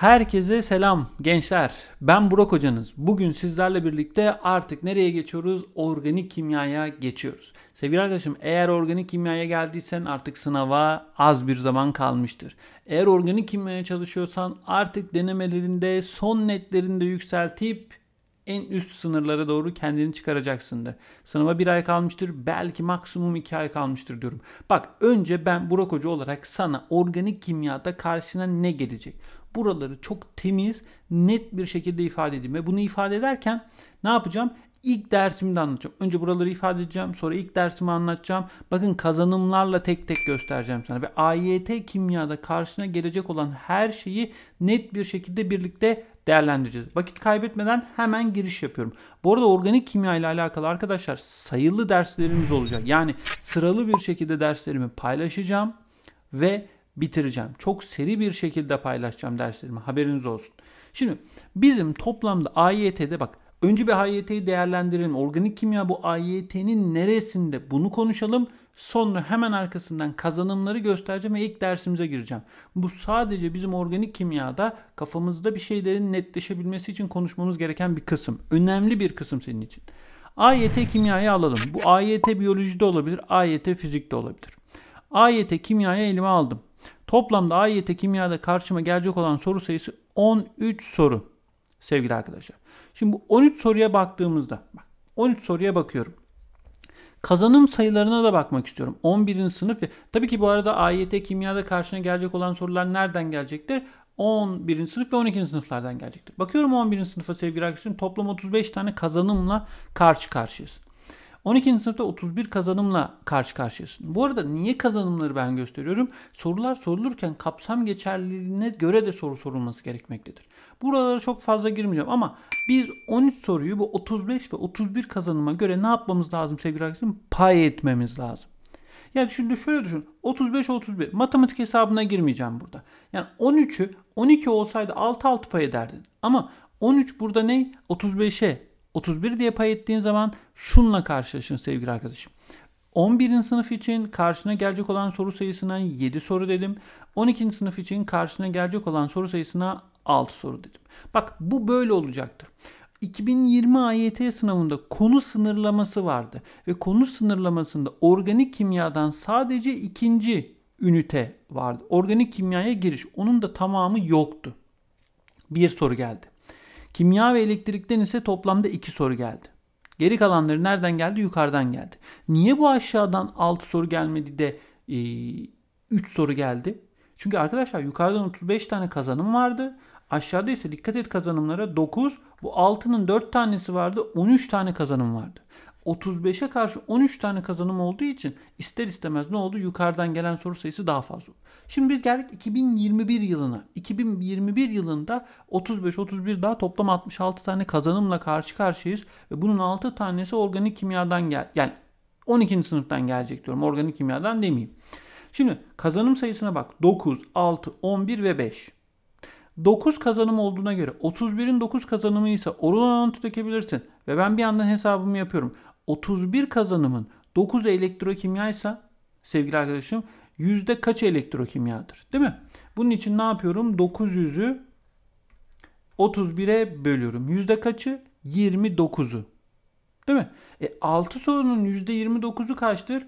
Herkese selam gençler. Ben Burak hocanız. Bugün sizlerle birlikte artık nereye geçiyoruz? Organik kimyaya geçiyoruz. Sevgili arkadaşım eğer organik kimyaya geldiysen artık sınava az bir zaman kalmıştır. Eğer organik kimyaya çalışıyorsan artık denemelerinde son netlerinde yükseltip en üst sınırlara doğru kendini çıkaracaksındır. Sınava bir ay kalmıştır belki maksimum iki ay kalmıştır diyorum. Bak önce ben Burak Hoca olarak sana organik kimyada karşına ne gelecek? buraları çok temiz, net bir şekilde ifade edeyim. Ve bunu ifade ederken ne yapacağım? İlk dersimi anlatacağım. Önce buraları ifade edeceğim. Sonra ilk dersimi anlatacağım. Bakın kazanımlarla tek tek göstereceğim sana. Ve AYT kimyada karşısına gelecek olan her şeyi net bir şekilde birlikte değerlendireceğiz. Vakit kaybetmeden hemen giriş yapıyorum. Bu arada organik kimya ile alakalı arkadaşlar sayılı derslerimiz olacak. Yani sıralı bir şekilde derslerimi paylaşacağım ve bitireceğim. Çok seri bir şekilde paylaşacağım derslerimi. Haberiniz olsun. Şimdi bizim toplamda AYT'de bak önce bir AYT'yi değerlendirelim. Organik kimya bu AYT'nin neresinde bunu konuşalım. Sonra hemen arkasından kazanımları göstereceğim ve ilk dersimize gireceğim. Bu sadece bizim organik kimyada kafamızda bir şeylerin netleşebilmesi için konuşmamız gereken bir kısım. Önemli bir kısım senin için. AYT kimyayı alalım. Bu AYT biyolojide olabilir, AYT fizikte olabilir. AYT kimyaya elime aldım. Toplamda AYT kimyada karşıma gelecek olan soru sayısı 13 soru sevgili arkadaşlar. Şimdi bu 13 soruya baktığımızda bak 13 soruya bakıyorum. Kazanım sayılarına da bakmak istiyorum. 11. sınıf ve tabii ki bu arada AYT kimyada karşına gelecek olan sorular nereden gelecektir? 11. sınıf ve 12. sınıflardan gelecektir. Bakıyorum 11. sınıfa sevgili arkadaşlarım toplam 35 tane kazanımla karşı karşıyız. 12. sınıfta 31 kazanımla karşı karşıyasın. Bu arada niye kazanımları ben gösteriyorum? Sorular sorulurken kapsam geçerliliğine göre de soru sorulması gerekmektedir. Buralara çok fazla girmeyeceğim ama biz 13 soruyu bu 35 ve 31 kazanıma göre ne yapmamız lazım sevgili arkadaşlarım? Pay etmemiz lazım. Yani şimdi şöyle düşün. 35-31. Matematik hesabına girmeyeceğim burada. Yani 13'ü 12 olsaydı 6-6 pay ederdin. Ama 13 burada ne? 35'e 31 diye pay ettiğin zaman şunla karşılaşın sevgili arkadaşım. 11. sınıf için karşına gelecek olan soru sayısına 7 soru dedim. 12. sınıf için karşına gelecek olan soru sayısına 6 soru dedim. Bak bu böyle olacaktır. 2020 AYT sınavında konu sınırlaması vardı ve konu sınırlamasında organik kimyadan sadece ikinci ünite vardı. Organik kimyaya giriş onun da tamamı yoktu. Bir soru geldi. Kimya ve elektrikten ise toplamda 2 soru geldi. Geri kalanları nereden geldi? Yukarıdan geldi. Niye bu aşağıdan 6 soru gelmedi de e, soru geldi? Çünkü arkadaşlar yukarıdan 35 tane kazanım vardı. Aşağıda ise dikkat et kazanımlara 9. Bu 6'nın 4 tanesi vardı. 13 tane kazanım vardı. 35'e karşı 13 tane kazanım olduğu için ister istemez ne oldu? Yukarıdan gelen soru sayısı daha fazla. Şimdi biz geldik 2021 yılına. 2021 yılında 35-31 daha toplam 66 tane kazanımla karşı karşıyayız. Ve bunun 6 tanesi organik kimyadan gel yani 12. sınıftan gelecek diyorum. Organik kimyadan demeyeyim. Şimdi kazanım sayısına bak. 9, 6, 11 ve 5. 9 kazanım olduğuna göre 31'in 9 kazanımı ise oral alanı Ve ben bir yandan hesabımı yapıyorum. 31 kazanımın 9 elektrokimya ise sevgili arkadaşım yüzde kaç elektrokimyadır? Değil mi? Bunun için ne yapıyorum? 900'ü 31'e bölüyorum. Yüzde kaçı? 29'u. Değil mi? E, 6 sorunun yüzde %29'u kaçtır?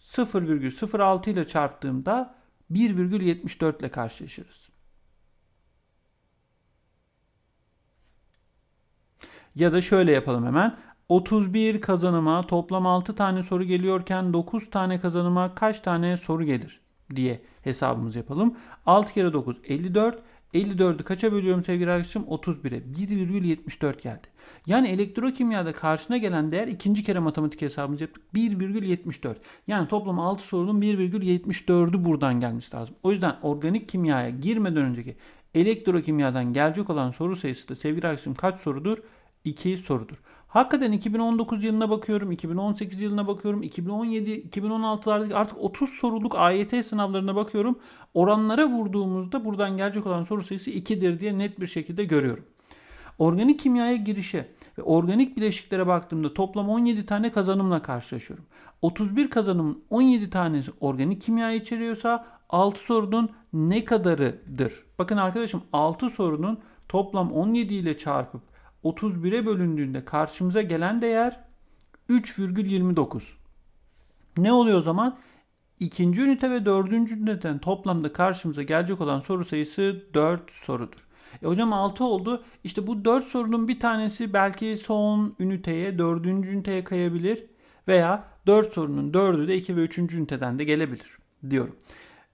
0,06 ile çarptığımda 1,74 ile karşılaşırız. Ya da şöyle yapalım hemen. 31 kazanıma toplam 6 tane soru geliyorken 9 tane kazanıma kaç tane soru gelir diye hesabımızı yapalım. 6 kere 9 54. 54'ü kaça bölüyorum sevgili arkadaşım? 31'e. 1,74 geldi. Yani elektrokimyada karşına gelen değer ikinci kere matematik hesabımızı yaptık. 1,74. Yani toplam 6 sorunun 1,74'ü buradan gelmiş lazım. O yüzden organik kimyaya girmeden önceki elektrokimyadan gelecek olan soru sayısı da sevgili arkadaşım kaç sorudur? 2 sorudur. Hakikaten 2019 yılına bakıyorum, 2018 yılına bakıyorum, 2017, 2016'lardaki artık 30 soruluk AYT sınavlarına bakıyorum. Oranlara vurduğumuzda buradan gelecek olan soru sayısı 2'dir diye net bir şekilde görüyorum. Organik kimyaya girişe ve organik bileşiklere baktığımda toplam 17 tane kazanımla karşılaşıyorum. 31 kazanımın 17 tanesi organik kimya içeriyorsa 6 sorunun ne kadarıdır? Bakın arkadaşım 6 sorunun toplam 17 ile çarpıp 31'e bölündüğünde karşımıza gelen değer 3,29. Ne oluyor o zaman? İkinci ünite ve dördüncü üniteden toplamda karşımıza gelecek olan soru sayısı 4 sorudur. E hocam 6 oldu. İşte bu 4 sorunun bir tanesi belki son üniteye, dördüncü üniteye kayabilir veya 4 sorunun 4'ü de 2 ve 3. üniteden de gelebilir diyorum.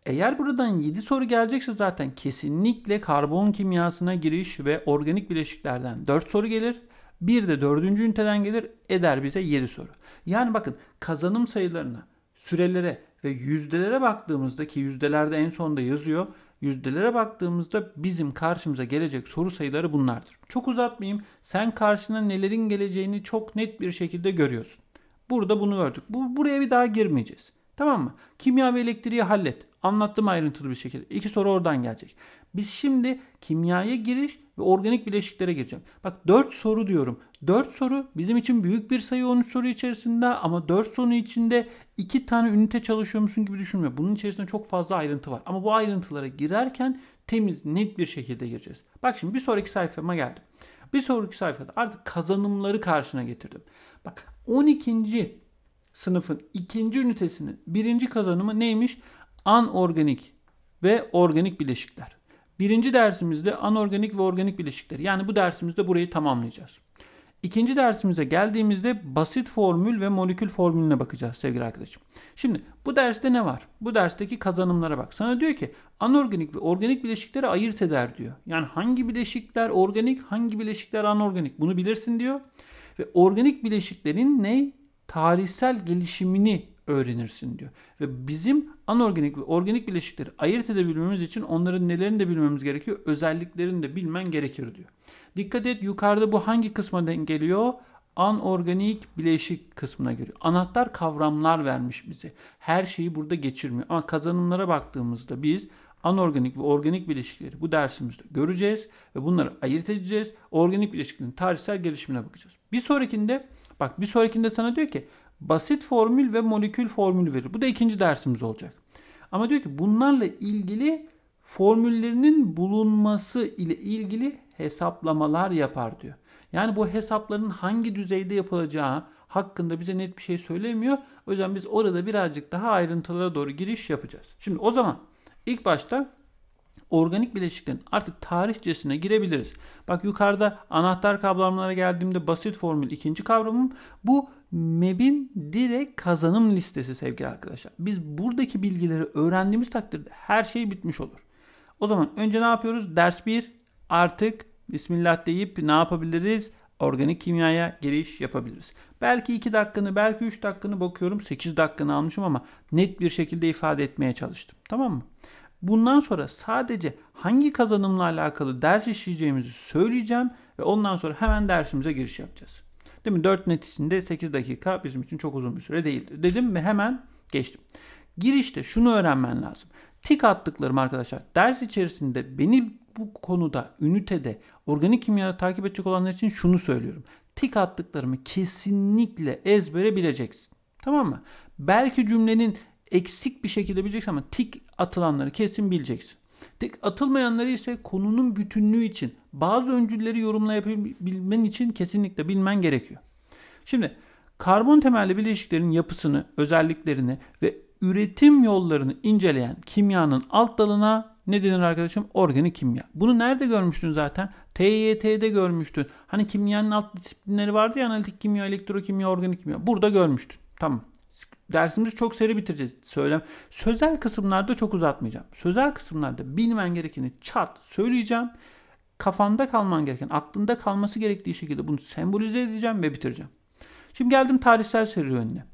Eğer buradan 7 soru gelecekse zaten kesinlikle karbon kimyasına giriş ve organik bileşiklerden 4 soru gelir. Bir de 4. üniteden gelir eder bize 7 soru. Yani bakın kazanım sayılarına, sürelere ve yüzdelere baktığımızda ki yüzdelerde en sonda yazıyor. Yüzdelere baktığımızda bizim karşımıza gelecek soru sayıları bunlardır. Çok uzatmayayım. Sen karşına nelerin geleceğini çok net bir şekilde görüyorsun. Burada bunu gördük. Bu, buraya bir daha girmeyeceğiz. Tamam mı? Kimya ve elektriği hallet. Anlattım ayrıntılı bir şekilde. İki soru oradan gelecek. Biz şimdi kimyaya giriş ve organik bileşiklere gireceğim. Bak 4 soru diyorum. 4 soru bizim için büyük bir sayı 13 soru içerisinde ama 4 soru içinde 2 tane ünite çalışıyor musun gibi düşünme. Bunun içerisinde çok fazla ayrıntı var. Ama bu ayrıntılara girerken temiz, net bir şekilde gireceğiz. Bak şimdi bir sonraki sayfama geldim. Bir sonraki sayfada artık kazanımları karşına getirdim. Bak 12. sınıfın ikinci ünitesinin birinci kazanımı neymiş? anorganik ve organik bileşikler. Birinci dersimizde anorganik ve organik bileşikler. Yani bu dersimizde burayı tamamlayacağız. İkinci dersimize geldiğimizde basit formül ve molekül formülüne bakacağız sevgili arkadaşım. Şimdi bu derste ne var? Bu dersteki kazanımlara bak. Sana diyor ki anorganik ve organik bileşikleri ayırt eder diyor. Yani hangi bileşikler organik, hangi bileşikler anorganik bunu bilirsin diyor. Ve organik bileşiklerin ne? Tarihsel gelişimini öğrenirsin diyor. Ve bizim anorganik ve organik bileşikleri ayırt edebilmemiz için onların nelerini de bilmemiz gerekiyor. Özelliklerini de bilmen gerekir diyor. Dikkat et yukarıda bu hangi kısma denk geliyor? anorganik bileşik kısmına giriyor. Anahtar kavramlar vermiş bize. Her şeyi burada geçirmiyor. Ama kazanımlara baktığımızda biz anorganik ve organik bileşikleri bu dersimizde göreceğiz ve bunları ayırt edeceğiz. Organik bileşiklerin tarihsel gelişimine bakacağız. Bir sonrakinde bak bir sonrakinde sana diyor ki basit formül ve molekül formülü verir. Bu da ikinci dersimiz olacak. Ama diyor ki bunlarla ilgili formüllerinin bulunması ile ilgili hesaplamalar yapar diyor. Yani bu hesapların hangi düzeyde yapılacağı hakkında bize net bir şey söylemiyor. O yüzden biz orada birazcık daha ayrıntılara doğru giriş yapacağız. Şimdi o zaman ilk başta organik bileşiklerin artık tarihçesine girebiliriz. Bak yukarıda anahtar kavramlara geldiğimde basit formül ikinci kavramım. Bu MEB'in direkt kazanım listesi sevgili arkadaşlar. Biz buradaki bilgileri öğrendiğimiz takdirde her şey bitmiş olur. O zaman önce ne yapıyoruz? Ders 1 artık Bismillah deyip ne yapabiliriz? Organik kimyaya giriş yapabiliriz. Belki 2 dakikanı, belki 3 dakikanı bakıyorum. 8 dakikanı almışım ama net bir şekilde ifade etmeye çalıştım. Tamam mı? Bundan sonra sadece hangi kazanımla alakalı ders işleyeceğimizi söyleyeceğim ve ondan sonra hemen dersimize giriş yapacağız. Değil mi? 4 net içinde 8 dakika bizim için çok uzun bir süre değildir dedim ve hemen geçtim. Girişte şunu öğrenmen lazım. Tik attıklarım arkadaşlar ders içerisinde beni bu konuda ünitede organik kimyada takip edecek olanlar için şunu söylüyorum. Tik attıklarımı kesinlikle ezbere bileceksin. Tamam mı? Belki cümlenin eksik bir şekilde bileceksin ama tik atılanları kesin bileceksin. Tek atılmayanları ise konunun bütünlüğü için bazı öncülleri yorumlayabilmen için kesinlikle bilmen gerekiyor. Şimdi karbon temelli bileşiklerin yapısını, özelliklerini ve üretim yollarını inceleyen kimyanın alt dalına ne denir arkadaşım? Organik kimya. Bunu nerede görmüştün zaten? TYT'de görmüştün. Hani kimyanın alt disiplinleri vardı ya analitik kimya, elektrokimya, organik kimya. Burada görmüştün. Tamam dersimizi çok seri bitireceğiz. Söylem sözel kısımlarda çok uzatmayacağım. Sözel kısımlarda bilmen gerekeni çat söyleyeceğim. Kafanda kalman gereken, aklında kalması gerektiği şekilde bunu sembolize edeceğim ve bitireceğim. Şimdi geldim tarihsel serüvenine.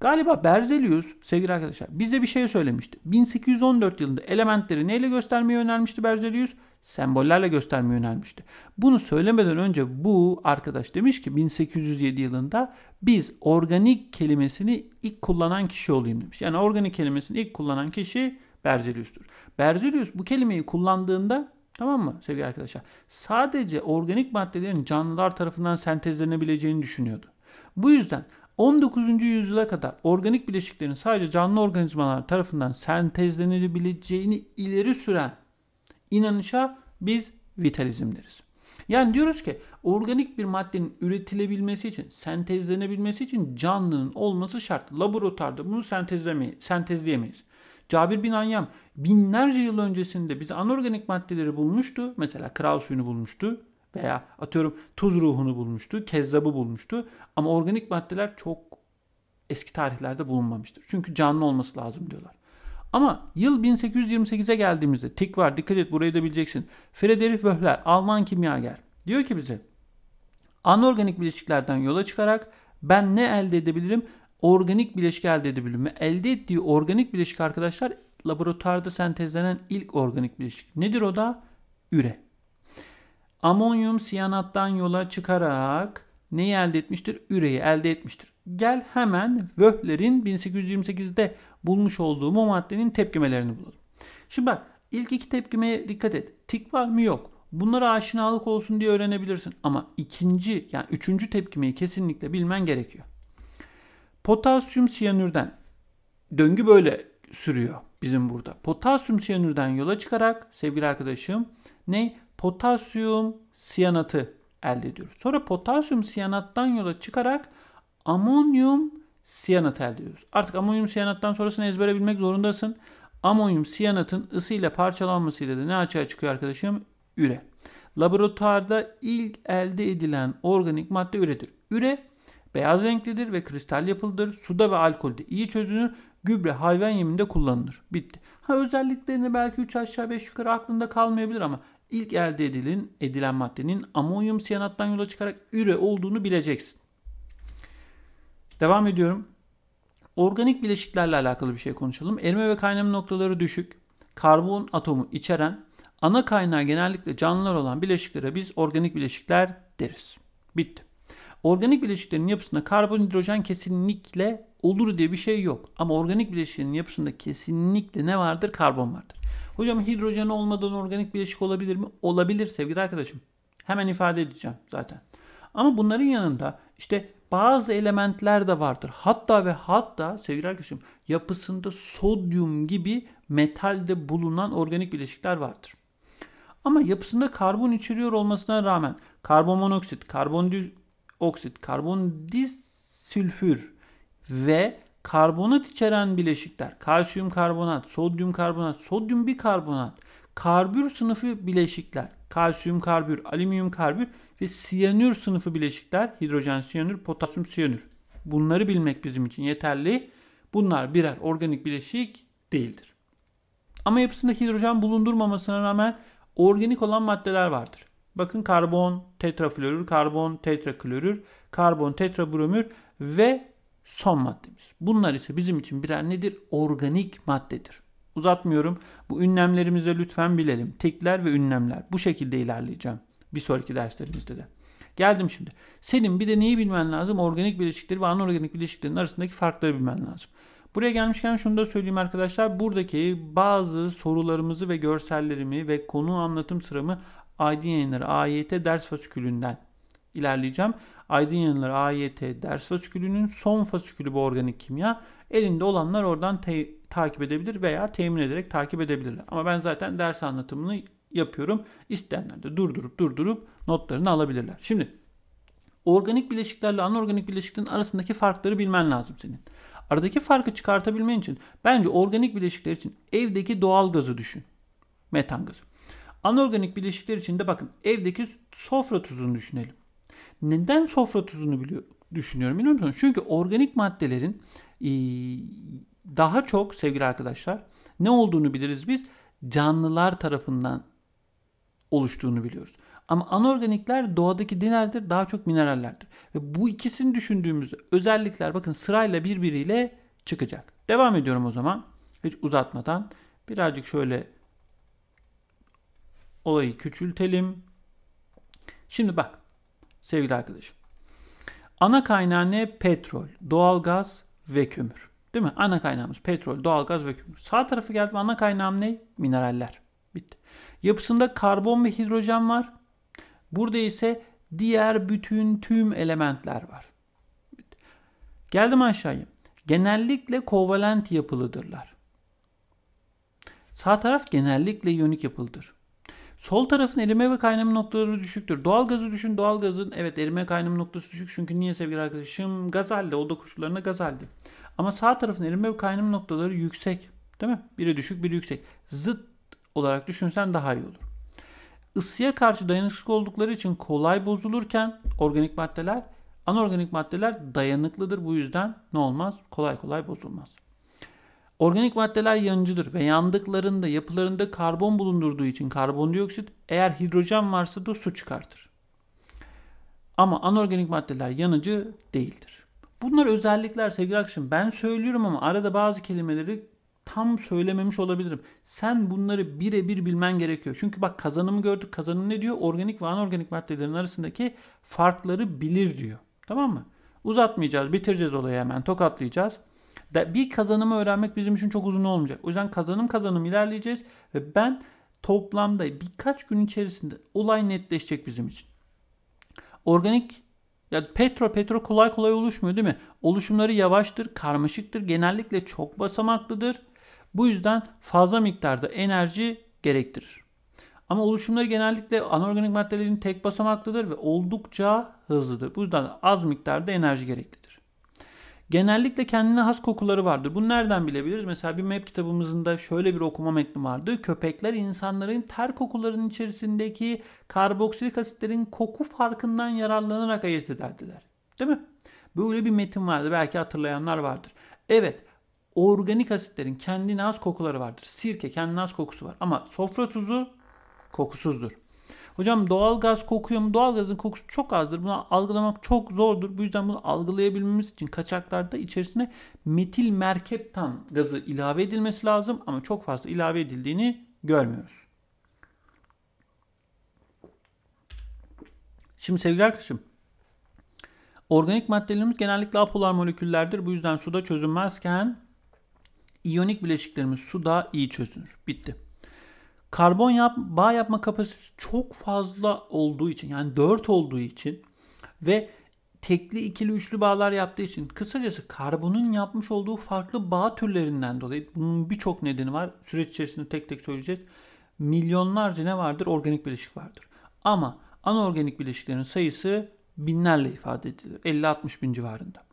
Galiba Berzelius sevgili arkadaşlar bize bir şey söylemişti. 1814 yılında elementleri neyle göstermeyi önermişti Berzelius? sembollerle göstermeye yönelmişti. Bunu söylemeden önce bu arkadaş demiş ki 1807 yılında biz organik kelimesini ilk kullanan kişi olayım demiş. Yani organik kelimesini ilk kullanan kişi Berzelius'tur. Berzelius bu kelimeyi kullandığında tamam mı sevgili arkadaşlar? Sadece organik maddelerin canlılar tarafından sentezlenebileceğini düşünüyordu. Bu yüzden 19. yüzyıla kadar organik bileşiklerin sadece canlı organizmalar tarafından sentezlenebileceğini ileri süren inanışa biz vitalizm deriz. Yani diyoruz ki organik bir maddenin üretilebilmesi için, sentezlenebilmesi için canlının olması şart. Laboratuvarda bunu sentezleyemeyiz. Cabir bin Anyam binlerce yıl öncesinde bize anorganik maddeleri bulmuştu. Mesela kral suyunu bulmuştu veya atıyorum tuz ruhunu bulmuştu, kezzabı bulmuştu. Ama organik maddeler çok eski tarihlerde bulunmamıştır. Çünkü canlı olması lazım diyorlar. Ama yıl 1828'e geldiğimizde tik var dikkat et burayı da bileceksin. Friedrich Wöhler Alman kimyager diyor ki bize anorganik bileşiklerden yola çıkarak ben ne elde edebilirim? Organik bileşik elde edebilirim. Elde ettiği organik bileşik arkadaşlar laboratuvarda sentezlenen ilk organik bileşik. Nedir o da? Üre. Amonyum siyanattan yola çıkarak neyi elde etmiştir? Üreyi elde etmiştir. Gel hemen Wöhler'in 1828'de bulmuş olduğu bu maddenin tepkimelerini bulalım. Şimdi bak ilk iki tepkimeye dikkat et. Tik var mı yok. Bunlara aşinalık olsun diye öğrenebilirsin. Ama ikinci yani üçüncü tepkimeyi kesinlikle bilmen gerekiyor. Potasyum siyanürden döngü böyle sürüyor bizim burada. Potasyum siyanürden yola çıkarak sevgili arkadaşım ne? Potasyum siyanatı elde ediyoruz. Sonra potasyum siyanattan yola çıkarak amonyum elde ediyoruz. Artık amonyum siyanattan sonrasını ezbere bilmek zorundasın. Amonyum siyanatın ısıyla parçalanmasıyla da ne açığa çıkıyor arkadaşım? Üre. Laboratuvarda ilk elde edilen organik madde üredir. Üre beyaz renklidir ve kristal yapılıdır. Suda ve alkolde iyi çözünür. Gübre hayvan yeminde kullanılır. Bitti. Ha özelliklerini belki 3 aşağı 5 yukarı aklında kalmayabilir ama ilk elde edilen, edilen maddenin amonyum siyanattan yola çıkarak üre olduğunu bileceksin. Devam ediyorum. Organik bileşiklerle alakalı bir şey konuşalım. Erime ve kaynama noktaları düşük. Karbon atomu içeren ana kaynağı genellikle canlılar olan bileşiklere biz organik bileşikler deriz. Bitti. Organik bileşiklerin yapısında karbon hidrojen kesinlikle olur diye bir şey yok. Ama organik bileşiklerin yapısında kesinlikle ne vardır? Karbon vardır. Hocam hidrojen olmadan organik bileşik olabilir mi? Olabilir sevgili arkadaşım. Hemen ifade edeceğim zaten. Ama bunların yanında işte bazı elementler de vardır. Hatta ve hatta sevgili arkadaşım yapısında sodyum gibi metalde bulunan organik bileşikler vardır. Ama yapısında karbon içeriyor olmasına rağmen karbon monoksit, karbondioksit, karbondisülfür ve karbonat içeren bileşikler, kalsiyum karbonat, sodyum karbonat, sodyum bikarbonat, karbür sınıfı bileşikler, kalsiyum karbür, alüminyum karbür ve siyanür sınıfı bileşikler hidrojen siyanür, potasyum siyanür. Bunları bilmek bizim için yeterli. Bunlar birer organik bileşik değildir. Ama yapısında hidrojen bulundurmamasına rağmen organik olan maddeler vardır. Bakın karbon, tetraflorür, karbon, tetraklorür, karbon, tetrabromür ve son maddemiz. Bunlar ise bizim için birer nedir? Organik maddedir. Uzatmıyorum. Bu ünlemlerimizi lütfen bilelim. Tekler ve ünlemler. Bu şekilde ilerleyeceğim. Bir sonraki derslerimizde de. Geldim şimdi. Senin bir de neyi bilmen lazım? Organik bileşikleri ve anorganik bileşiklerin arasındaki farkları bilmen lazım. Buraya gelmişken şunu da söyleyeyim arkadaşlar. Buradaki bazı sorularımızı ve görsellerimi ve konu anlatım sıramı Aydın Yayınları AYT ders fasikülünden ilerleyeceğim. Aydın Yayınları AYT ders fasikülünün son fasikülü bu organik kimya. Elinde olanlar oradan takip edebilir veya temin ederek takip edebilirler. Ama ben zaten ders anlatımını yapıyorum. İsteyenler de durdurup durdurup notlarını alabilirler. Şimdi organik bileşiklerle anorganik bileşiklerin arasındaki farkları bilmen lazım senin. Aradaki farkı çıkartabilmen için bence organik bileşikler için evdeki doğal gazı düşün. Metan gazı. Anorganik bileşikler için de bakın evdeki sofra tuzunu düşünelim. Neden sofra tuzunu biliyor, düşünüyorum biliyor musunuz? Çünkü organik maddelerin daha çok sevgili arkadaşlar ne olduğunu biliriz biz canlılar tarafından oluştuğunu biliyoruz. Ama anorganikler doğadaki dinerdir, daha çok minerallerdir. Ve bu ikisini düşündüğümüzde özellikler bakın sırayla birbiriyle çıkacak. Devam ediyorum o zaman. Hiç uzatmadan birazcık şöyle olayı küçültelim. Şimdi bak sevgili arkadaşım. Ana kaynağı ne? Petrol, doğalgaz ve kömür. Değil mi? Ana kaynağımız petrol, doğalgaz ve kömür. Sağ tarafı geldi ana kaynağım ne? Mineraller. Yapısında karbon ve hidrojen var. Burada ise diğer bütün tüm elementler var. Geldim aşağıya. Genellikle kovalent yapılıdırlar. Sağ taraf genellikle iyonik yapılıdır. Sol tarafın erime ve kaynama noktaları düşüktür. Doğalgazı düşün. Doğalgazın evet erime kaynama noktası düşük. Çünkü niye sevgili arkadaşım? Gaz halde. Oda koşullarına gaz halde. Ama sağ tarafın erime ve kaynama noktaları yüksek. Değil mi? Biri düşük, biri yüksek. Zıt olarak düşünsen daha iyi olur. Isıya karşı dayanıklı oldukları için kolay bozulurken organik maddeler anorganik maddeler dayanıklıdır. Bu yüzden ne olmaz? Kolay kolay bozulmaz. Organik maddeler yanıcıdır ve yandıklarında yapılarında karbon bulundurduğu için karbondioksit eğer hidrojen varsa da su çıkartır. Ama anorganik maddeler yanıcı değildir. Bunlar özellikler sevgili arkadaşım. Ben söylüyorum ama arada bazı kelimeleri tam söylememiş olabilirim. Sen bunları birebir bilmen gerekiyor. Çünkü bak kazanımı gördük. Kazanım ne diyor? Organik ve anorganik maddelerin arasındaki farkları bilir diyor. Tamam mı? Uzatmayacağız. Bitireceğiz olayı hemen. Tokatlayacağız. Bir kazanımı öğrenmek bizim için çok uzun olmayacak. O yüzden kazanım kazanım ilerleyeceğiz. Ve ben toplamda birkaç gün içerisinde olay netleşecek bizim için. Organik ya petro petro kolay kolay oluşmuyor değil mi? Oluşumları yavaştır, karmaşıktır, genellikle çok basamaklıdır. Bu yüzden fazla miktarda enerji gerektirir. Ama oluşumları genellikle anorganik maddelerin tek basamaklıdır ve oldukça hızlıdır. Bu yüzden az miktarda enerji gereklidir. Genellikle kendine has kokuları vardır. Bunu nereden bilebiliriz? Mesela bir map kitabımızın da şöyle bir okuma metni vardı. Köpekler insanların ter kokularının içerisindeki karboksilik asitlerin koku farkından yararlanarak ayırt ederdiler. Değil mi? Böyle bir metin vardı. Belki hatırlayanlar vardır. Evet, organik asitlerin kendine has kokuları vardır. Sirke kendine has kokusu var ama sofra tuzu kokusuzdur. Hocam doğal gaz kokuyor mu? Doğal gazın kokusu çok azdır. Bunu algılamak çok zordur. Bu yüzden bunu algılayabilmemiz için kaçaklarda içerisine metil merkeptan gazı ilave edilmesi lazım ama çok fazla ilave edildiğini görmüyoruz. Şimdi sevgili arkadaşım Organik maddelerimiz genellikle apolar moleküllerdir. Bu yüzden suda çözünmezken iyonik bileşiklerimiz su daha iyi çözünür. Bitti. Karbon yap, bağ yapma kapasitesi çok fazla olduğu için yani 4 olduğu için ve tekli, ikili, üçlü bağlar yaptığı için kısacası karbonun yapmış olduğu farklı bağ türlerinden dolayı bunun birçok nedeni var. Süreç içerisinde tek tek söyleyeceğiz. Milyonlarca ne vardır? Organik bileşik vardır. Ama anorganik bileşiklerin sayısı binlerle ifade edilir. 50-60 bin civarında.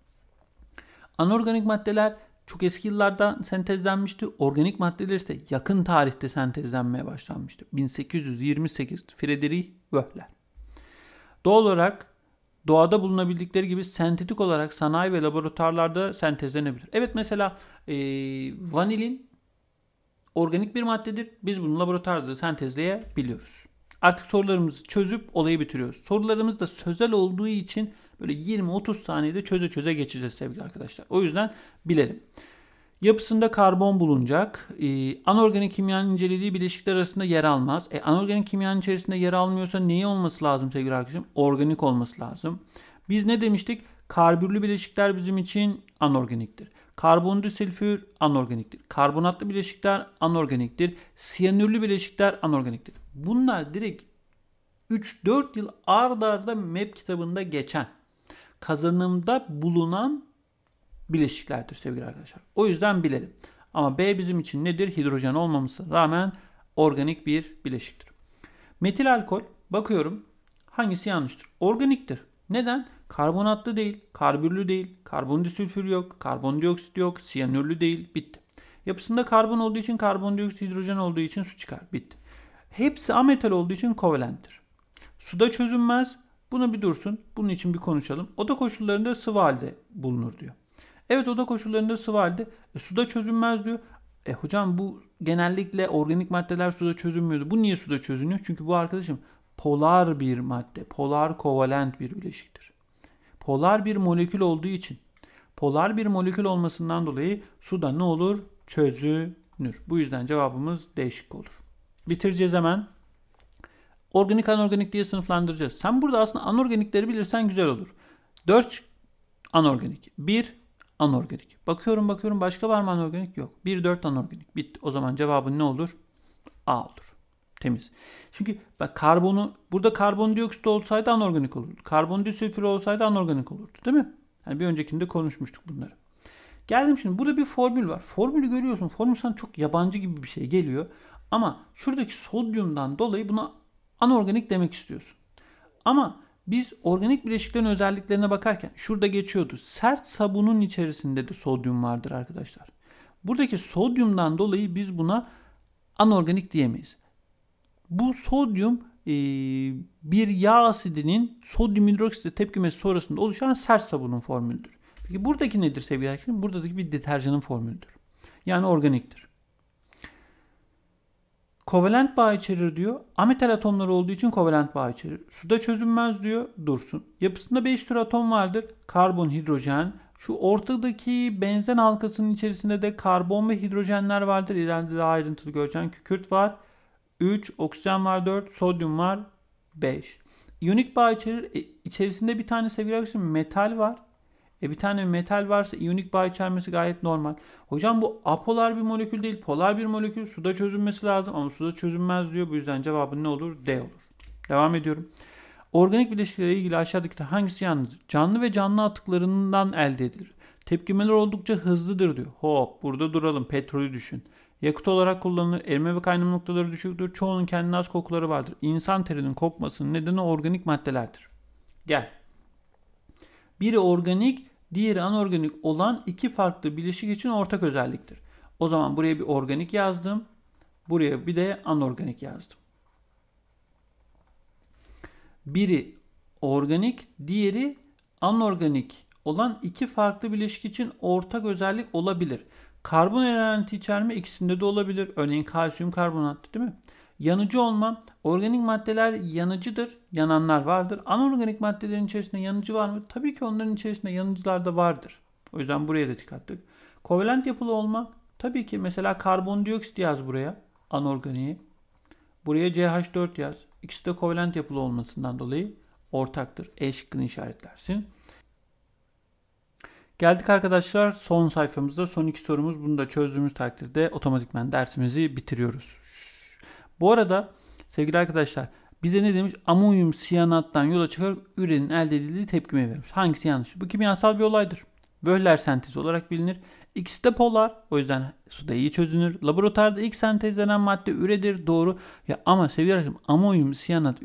Anorganik maddeler çok eski yıllarda sentezlenmişti. Organik maddeler ise yakın tarihte sentezlenmeye başlanmıştı. 1828 Friedrich Wöhler. Doğal olarak doğada bulunabildikleri gibi sentetik olarak sanayi ve laboratuvarlarda sentezlenebilir. Evet mesela e, vanilin organik bir maddedir. Biz bunu laboratuvarda sentezleyebiliyoruz. Artık sorularımızı çözüp olayı bitiriyoruz. Sorularımız da sözel olduğu için Böyle 20-30 saniyede çöze çöze geçeceğiz sevgili arkadaşlar. O yüzden bilelim. Yapısında karbon bulunacak. E, anorganik kimyanın inceliği bileşikler arasında yer almaz. E, anorganik kimyanın içerisinde yer almıyorsa neyi olması lazım sevgili arkadaşım? Organik olması lazım. Biz ne demiştik? Karbürlü bileşikler bizim için anorganiktir. Karbondü Karbondisülfür anorganiktir. Karbonatlı bileşikler anorganiktir. Siyanürlü bileşikler anorganiktir. Bunlar direkt 3-4 yıl ard arda MEP kitabında geçen kazanımda bulunan bileşiklerdir sevgili arkadaşlar. O yüzden bilelim. Ama B bizim için nedir? Hidrojen olmaması rağmen organik bir bileşiktir. Metil alkol bakıyorum hangisi yanlıştır? Organiktir. Neden? Karbonatlı değil, karbürlü değil, karbondisülfür yok, karbondioksit yok, siyanürlü değil. Bitti. Yapısında karbon olduğu için karbondioksit, hidrojen olduğu için su çıkar. Bitti. Hepsi ametal olduğu için kovalenttir. Suda çözünmez, Buna bir dursun. Bunun için bir konuşalım. Oda koşullarında sıvı halde bulunur diyor. Evet oda koşullarında sıvı halde. E, suda çözünmez diyor. E hocam bu genellikle organik maddeler suda çözünmüyordu. Bu niye suda çözünüyor? Çünkü bu arkadaşım polar bir madde. Polar kovalent bir bileşiktir. Polar bir molekül olduğu için polar bir molekül olmasından dolayı suda ne olur? Çözünür. Bu yüzden cevabımız değişik olur. Bitireceğiz hemen organik anorganik diye sınıflandıracağız. Sen burada aslında anorganikleri bilirsen güzel olur. 4 anorganik. 1 anorganik. Bakıyorum bakıyorum başka var mı anorganik? Yok. 1 4 anorganik. Bitti. O zaman cevabın ne olur? A olur. Temiz. Çünkü bak karbonu burada karbondioksit olsaydı anorganik olurdu. Karbondisülfür olsaydı anorganik olurdu, değil mi? Yani bir öncekinde konuşmuştuk bunları. Geldim şimdi burada bir formül var. Formülü görüyorsun. Formül sana çok yabancı gibi bir şey geliyor. Ama şuradaki sodyumdan dolayı buna anorganik demek istiyorsun. Ama biz organik bileşiklerin özelliklerine bakarken şurada geçiyordu. Sert sabunun içerisinde de sodyum vardır arkadaşlar. Buradaki sodyumdan dolayı biz buna anorganik diyemeyiz. Bu sodyum e, bir yağ asidinin sodyum hidroksite tepkimesi sonrasında oluşan sert sabunun formülüdür. Peki buradaki nedir sevgili arkadaşlar? Buradaki bir deterjanın formülüdür. Yani organiktir. Kovalent bağ içerir diyor. Ametal atomları olduğu için kovalent bağ içerir. Suda çözünmez diyor. Dursun. Yapısında 5 tür atom vardır. Karbon, hidrojen. Şu ortadaki benzen halkasının içerisinde de karbon ve hidrojenler vardır. İleride daha ayrıntılı göreceğim. Kükürt var. 3. Oksijen var 4. Sodyum var 5. İyonik bağ içerir. E, içerisinde bir tane sevgili arkadaşım metal var. E bir tane metal varsa iyonik bağ içermesi gayet normal. Hocam bu apolar bir molekül değil, polar bir molekül. Suda çözünmesi lazım ama suda çözünmez diyor. Bu yüzden cevabı ne olur? D olur. Devam ediyorum. Organik bileşiklere ilgili aşağıdaki hangisi yalnız canlı ve canlı atıklarından elde edilir? Tepkimeler oldukça hızlıdır diyor. Hop burada duralım petrolü düşün. Yakıt olarak kullanılır. Erime ve kaynama noktaları düşüktür. Çoğunun kendine az kokuları vardır. İnsan terinin kokmasının nedeni organik maddelerdir. Gel. Biri organik, diğeri anorganik olan iki farklı bileşik için ortak özelliktir. O zaman buraya bir organik yazdım. Buraya bir de anorganik yazdım. Biri organik, diğeri anorganik olan iki farklı bileşik için ortak özellik olabilir. Karbon elementi içerme ikisinde de olabilir. Örneğin kalsiyum karbonat değil mi? Yanıcı olma. Organik maddeler yanıcıdır. Yananlar vardır. Anorganik maddelerin içerisinde yanıcı var mı? Tabii ki onların içerisinde yanıcılar da vardır. O yüzden buraya da dikkatli. Kovalent yapılı olma. Tabii ki mesela karbondioksit yaz buraya. Anorganiği. Buraya CH4 yaz. İkisi de kovalent yapılı olmasından dolayı ortaktır. E şıkkını işaretlersin. Geldik arkadaşlar son sayfamızda son iki sorumuz. Bunu da çözdüğümüz takdirde otomatikmen dersimizi bitiriyoruz. Bu arada sevgili arkadaşlar bize ne demiş? Amonyum siyanattan yola çıkarak ürenin elde edildiği tepkime vermiş. Hangisi yanlış? Bu kimyasal bir olaydır. Wöhler sentezi olarak bilinir. İkisi de polar. O yüzden suda iyi çözünür. Laboratuvarda ilk sentezlenen madde üredir. Doğru. Ya ama sevgili arkadaşım amonyum siyanat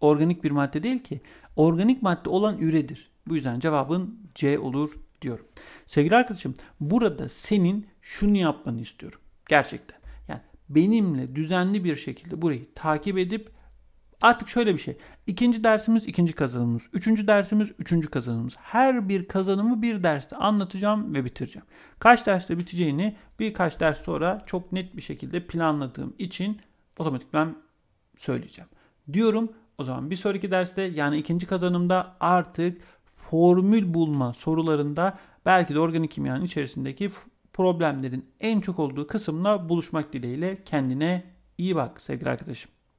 organik bir madde değil ki. Organik madde olan üredir. Bu yüzden cevabın C olur diyorum. Sevgili arkadaşım burada senin şunu yapmanı istiyorum. Gerçekten benimle düzenli bir şekilde burayı takip edip artık şöyle bir şey. İkinci dersimiz ikinci kazanımız. Üçüncü dersimiz üçüncü kazanımız. Her bir kazanımı bir derste anlatacağım ve bitireceğim. Kaç derste biteceğini birkaç ders sonra çok net bir şekilde planladığım için otomatik ben söyleyeceğim. Diyorum o zaman bir sonraki derste yani ikinci kazanımda artık formül bulma sorularında belki de organik kimyanın içerisindeki problemlerin en çok olduğu kısımla buluşmak dileğiyle kendine iyi bak sevgili arkadaşım.